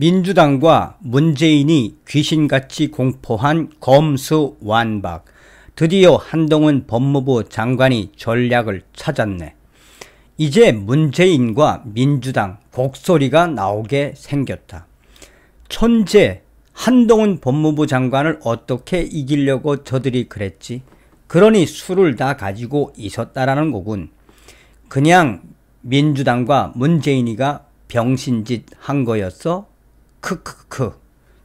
민주당과 문재인이 귀신같이 공포한 검수완박. 드디어 한동훈 법무부 장관이 전략을 찾았네. 이제 문재인과 민주당 곡소리가 나오게 생겼다. 천재 한동훈 법무부 장관을 어떻게 이기려고 저들이 그랬지? 그러니 술을 다 가지고 있었다라는 거군. 그냥 민주당과 문재인이가 병신짓 한 거였어? 크크크.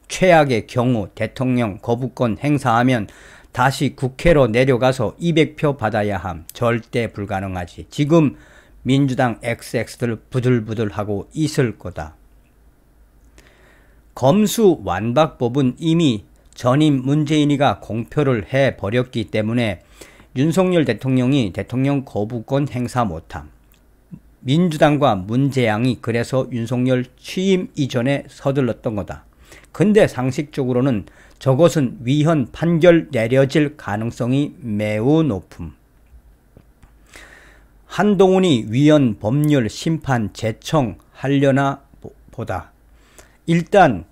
최악의 경우 대통령 거부권 행사하면 다시 국회로 내려가서 200표 받아야 함. 절대 불가능하지. 지금 민주당 XX들 부들부들하고 있을 거다. 검수 완박법은 이미 전임 문재인이가 공표를 해버렸기 때문에 윤석열 대통령이 대통령 거부권 행사 못함. 민주당과 문재양이 그래서 윤석열 취임 이전에 서둘렀던 거다. 근데 상식적으로는 저것은 위헌 판결 내려질 가능성이 매우 높음. 한동훈이 위헌 법률 심판 재청하려나 보다. 일단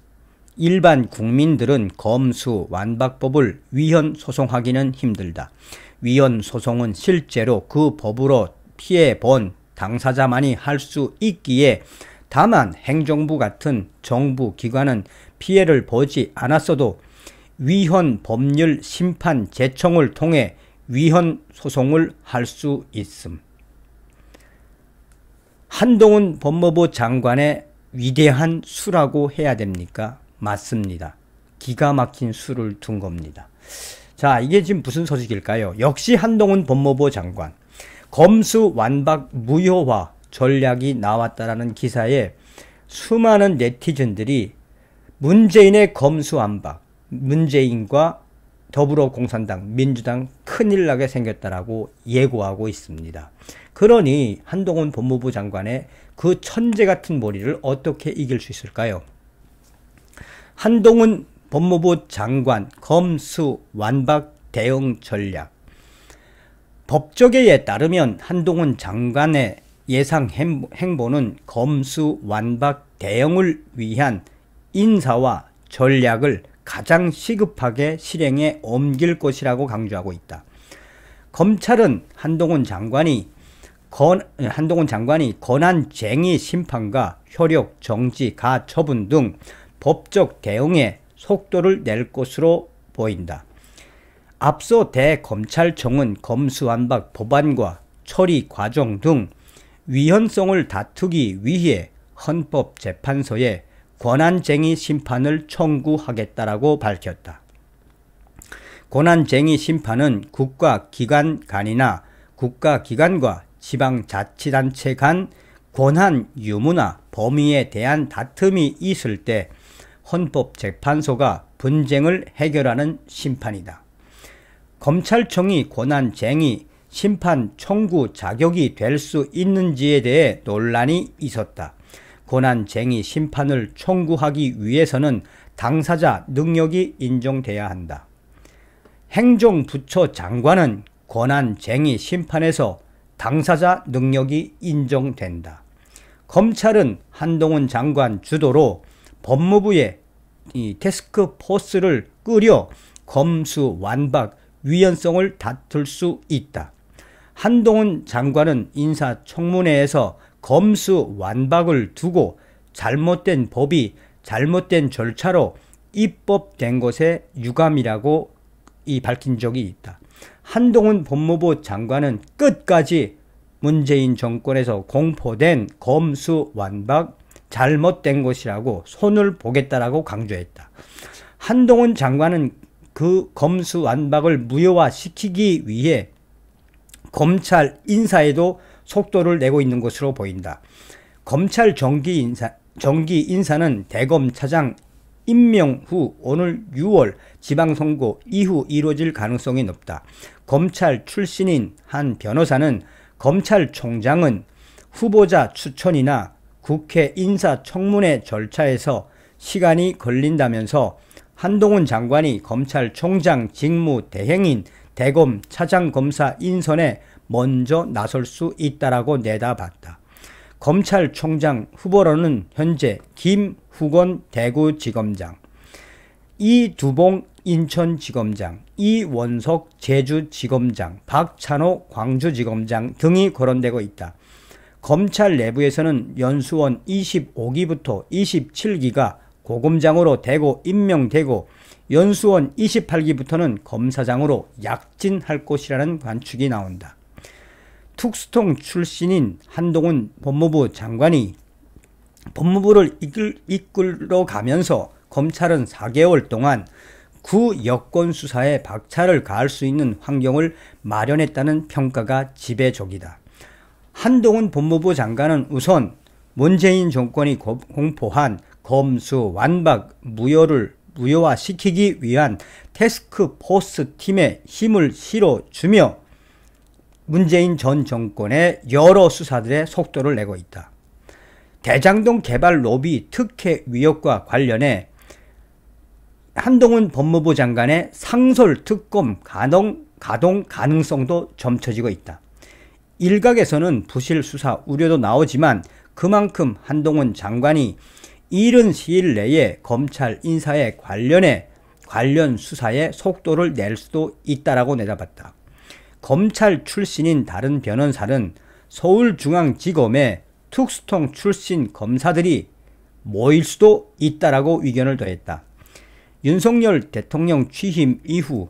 일반 국민들은 검수 완박법을 위헌 소송하기는 힘들다. 위헌 소송은 실제로 그 법으로 피해 본 당사자만이 할 수 있기에 다만 행정부 같은 정부 기관은 피해를 보지 않았어도 위헌 법률 심판 제청을 통해 위헌 소송을 할 수 있음. 한동훈 법무부 장관의 위대한 수라고 해야 됩니까? 맞습니다. 기가 막힌 수를 둔 겁니다. 자, 이게 지금 무슨 소식일까요? 역시 한동훈 법무부 장관. 검수 완박 무효화 전략이 나왔다라는 기사에 수많은 네티즌들이 문재인의 검수 완박, 문재인과 더불어 공산당, 민주당 큰일 나게 생겼다라고 예고하고 있습니다. 그러니 한동훈 법무부 장관의 그 천재 같은 머리를 어떻게 이길 수 있을까요? 한동훈 법무부 장관 검수 완박 대응 전략 법조계에 따르면 한동훈 장관의 예상 행보는 검수 완박 대응을 위한 인사와 전략을 가장 시급하게 실행에 옮길 것이라고 강조하고 있다. 검찰은 한동훈 장관이 건, 한동훈 장관이 권한쟁의 심판과 효력 정지 가처분 등 법적 대응에 속도를 낼 것으로 보인다. 앞서 대검찰청은 검수완박 법안과 처리 과정 등 위헌성을 다투기 위해 헌법재판소에 권한쟁의 심판을 청구하겠다라고 밝혔다. 권한쟁의 심판은 국가기관 간이나 국가기관과 지방자치단체 간 권한 유무나 범위에 대한 다툼이 있을 때 헌법재판소가 분쟁을 해결하는 심판이다. 검찰청이 권한쟁의, 심판, 청구 자격이 될 수 있는지에 대해 논란이 있었다. 권한쟁의 심판을 청구하기 위해서는 당사자 능력이 인정돼야 한다. 행정부처 장관은 권한쟁의 심판에서 당사자 능력이 인정된다. 검찰은 한동훈 장관 주도로 법무부의 테스크포스를 꾸려 검수 완박 위헌성을 다툴 수 있다. 한동훈 장관은 인사청문회에서 검수 완박을 두고 잘못된 법이 잘못된 절차로 입법된 것에 유감이라고 이 밝힌 적이 있다. 한동훈 법무부 장관은 끝까지 문재인 정권에서 공포된 검수 완박 잘못된 것이라고 손을 보겠다라고 강조했다. 한동훈 장관은 그 검수완박을 무효화시키기 위해 검찰 인사에도 속도를 내고 있는 것으로 보인다. 검찰 정기 인사, 정기 인사는 대검차장 임명 후 오늘 6월 지방선거 이후 이루어질 가능성이 높다. 검찰 출신인 한 변호사는 검찰총장은 후보자 추천이나 국회 인사청문회 절차에서 시간이 걸린다면서 한동훈 장관이 검찰총장 직무 대행인 대검 차장검사 인선에 먼저 나설 수 있다라고 내다봤다. 검찰총장 후보로는 현재 김후건 대구지검장, 이두봉 인천지검장, 이원석 제주지검장, 박찬호 광주지검장 등이 거론되고 있다. 검찰 내부에서는 연수원 25기부터 27기가 고검장으로 대고 임명되고 연수원 28기부터는 검사장으로 약진할 것이라는 관측이 나온다. 툭스통 출신인 한동훈 법무부 장관이 법무부를 이끌, 이끌어 가면서 검찰은 4개월 동안 구 여권 수사에 박차를 가할 수 있는 환경을 마련했다는 평가가 지배적이다. 한동훈 법무부 장관은 우선 문재인 정권이 공포한 검수, 완박, 무효를 무효화시키기 위한 태스크포스 팀에 힘을 실어주며 문재인 전 정권의 여러 수사들의 속도를 내고 있다. 대장동 개발 로비 특혜 위협과 관련해 한동훈 법무부 장관의 상설 특검 가동, 가동 가능성도 점쳐지고 있다. 일각에서는 부실 수사 우려도 나오지만 그만큼 한동훈 장관이 이른 시일 내에 검찰 인사에 관련해 관련 수사에 속도를 낼 수도 있다라고 내다봤다. 검찰 출신인 다른 변호사는 서울중앙지검에 특수통 출신 검사들이 모일 수도 있다라고 의견을 더했다. 윤석열 대통령 취임 이후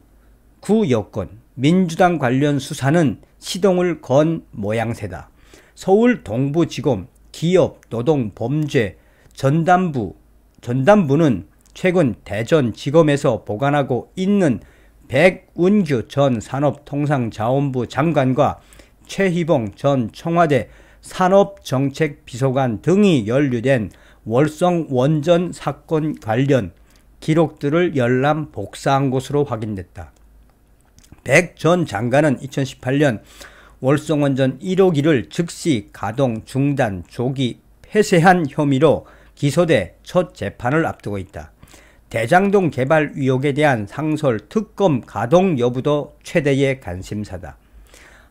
구 여권 민주당 관련 수사는 시동을 건 모양새다. 서울 동부지검 기업 노동 범죄 전담부, 전담부는 최근 대전지검에서 보관하고 있는 백운규 전 산업통상자원부 장관과 최희봉 전 청와대 산업정책비서관 등이 연루된 월성 원전 사건 관련 기록들을 열람 복사한 것으로 확인됐다. 백 전 장관은 2018년 월성원전 1호기를 즉시 가동 중단 조기 폐쇄한 혐의로 기소돼 첫 재판을 앞두고 있다. 대장동 개발 의혹에 대한 상설 특검 가동 여부도 최대의 관심사다.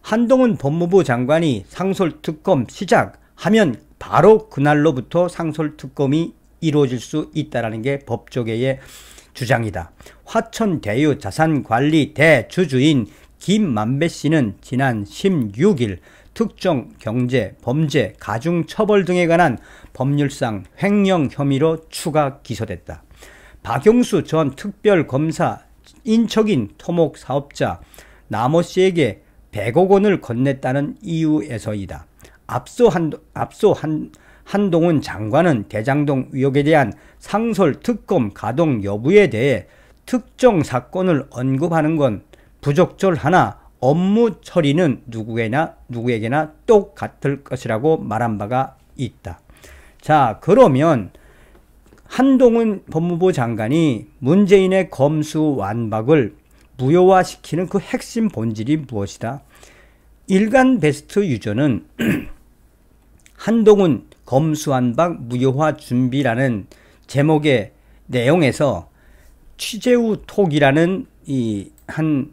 한동훈 법무부 장관이 상설 특검 시작하면 바로 그날로부터 상설 특검이 이루어질 수 있다는 게 법조계의 주장이다. 화천대유 자산관리 대주주인 김만배 씨는 지난 16일 특정 경제, 범죄, 가중 처벌 등에 관한 법률상 횡령 혐의로 추가 기소됐다. 박용수 전 특별검사 인척인 토목 사업자 나모 씨에게 100억 원을 건넸다는 이유에서이다. 앞서 한 앞서 한 한동훈 장관은 대장동 의혹에 대한 상설 특검 가동 여부에 대해 특정 사건을 언급하는 건 부적절하나 업무 처리는 누구에나 누구에게나 똑같을 것이라고 말한 바가 있다. 자, 그러면 한동훈 법무부 장관이 문재인의 검수 완박을 무효화시키는 그 핵심 본질이 무엇이다? 일간 베스트 유저는 한동훈 검수완박 무효화 준비라는 제목의 내용에서 취재우 톡이라는 이한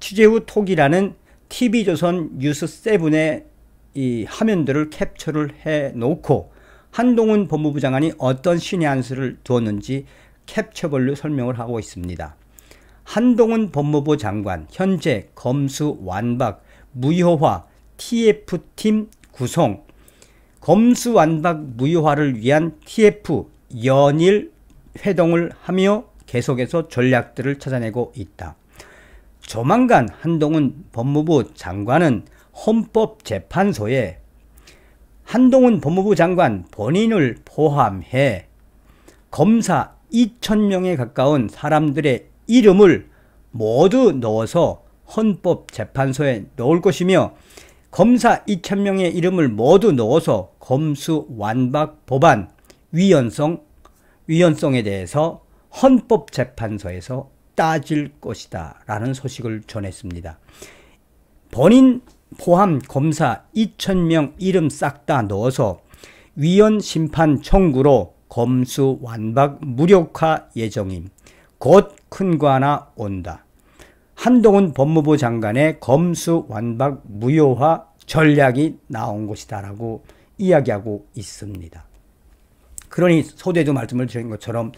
취재후 톡이라는 TV조선 뉴스7의 이 화면들을 캡처를 해 놓고 한동훈 법무부 장관이 어떤 신의 한수를 두었는지 캡처별로 설명을 하고 있습니다. 한동훈 법무부 장관 현재 검수 완박 무효화 TF팀 구성 검수 완박 무효화를 위한 TF 연일 회동을 하며 계속해서 전략들을 찾아내고 있다. 조만간 한동훈 법무부 장관은 헌법재판소에 한동훈 법무부 장관 본인을 포함해 검사 2천명에 가까운 사람들의 이름을 모두 넣어서 헌법재판소에 넣을 것이며 검사 2천명의 이름을 모두 넣어서 검수 완박 법안 위헌성 위헌성에 대해서 헌법재판소에서 따질 것이다 라는 소식을 전했습니다. 본인 포함 검사 2,000명 이름 싹 다 넣어서 위헌 심판 청구로 검수 완박 무력화 예정임. 곧 큰 거 하나 온다. 한동훈 법무부 장관의 검수 완박 무효화 전략이 나온 것이다라고 이야기하고 있습니다. 그러니 소대도 말씀을 드린 것처럼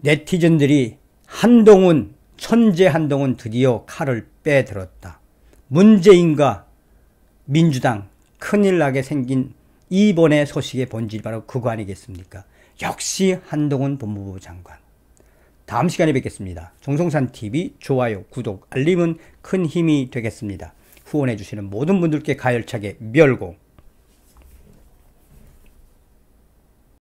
네티즌들이 한동훈, 천재 한동훈 드디어 칼을 빼들었다. 문재인과 민주당 큰일 나게 생긴 이번의 소식의 본질 바로 그거 아니겠습니까? 역시 한동훈 법무부 장관. 다음 시간에 뵙겠습니다. 정성산TV 좋아요, 구독, 알림은 큰 힘이 되겠습니다. 후원해주시는 모든 분들께 가열차게 멸공!